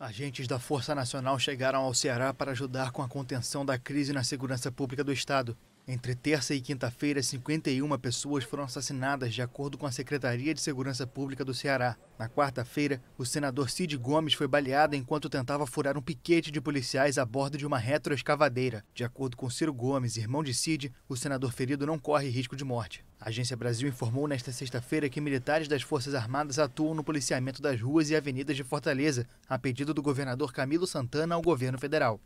Agentes da Força Nacional chegaram ao Ceará para ajudar com a contenção da crise na segurança pública do Estado. Entre terça e quinta-feira, 51 pessoas foram assassinadas, de acordo com a Secretaria de Segurança Pública do Ceará. Na quarta-feira, o senador Cid Gomes foi baleado enquanto tentava furar um piquete de policiais a bordo de uma retroescavadeira. De acordo com Ciro Gomes, irmão de Cid, o senador ferido não corre risco de morte. A Agência Brasil informou nesta sexta-feira que militares das Forças Armadas atuam no policiamento das ruas e avenidas de Fortaleza, a pedido do governador Camilo Santana ao governo federal.